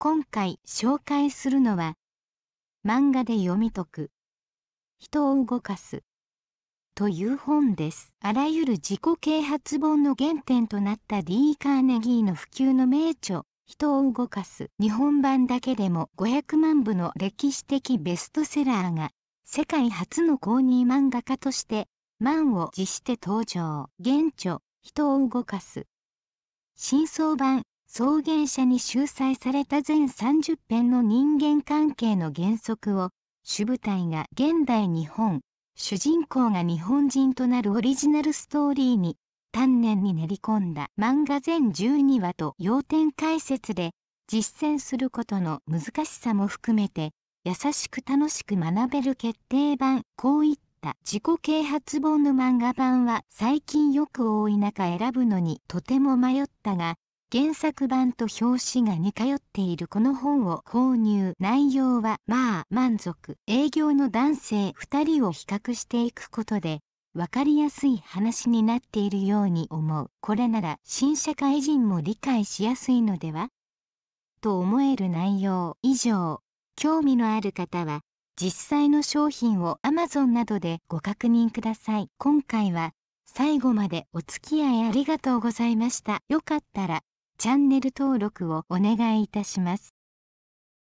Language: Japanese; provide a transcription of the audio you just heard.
今回紹介するのは漫画で読み解く人を動かすという本ですあらゆる自己啓発本の原点となった D・ カーネギーの普及の名著人を動かす日本版だけでも500万部の歴史的ベストセラーが世界初の公認漫画家として満を持して登場原著人を動かす真相版創原社に秀才された全30編の人間関係の原則を、主舞台が現代日本、主人公が日本人となるオリジナルストーリーに、丹念に練り込んだ漫画全12話と要点解説で、実践することの難しさも含めて、優しく楽しく学べる決定版、こういった自己啓発本の漫画版は最近よく多い中選ぶのにとても迷ったが、原作版と表紙が似通っているこの本を購入内容はまあ満足営業の男性2人を比較していくことで分かりやすい話になっているように思うこれなら新社会人も理解しやすいのではと思える内容以上興味のある方は実際の商品を Amazon などでご確認ください今回は最後までお付き合いありがとうございましたよかったらチャンネル登録をお願いいたします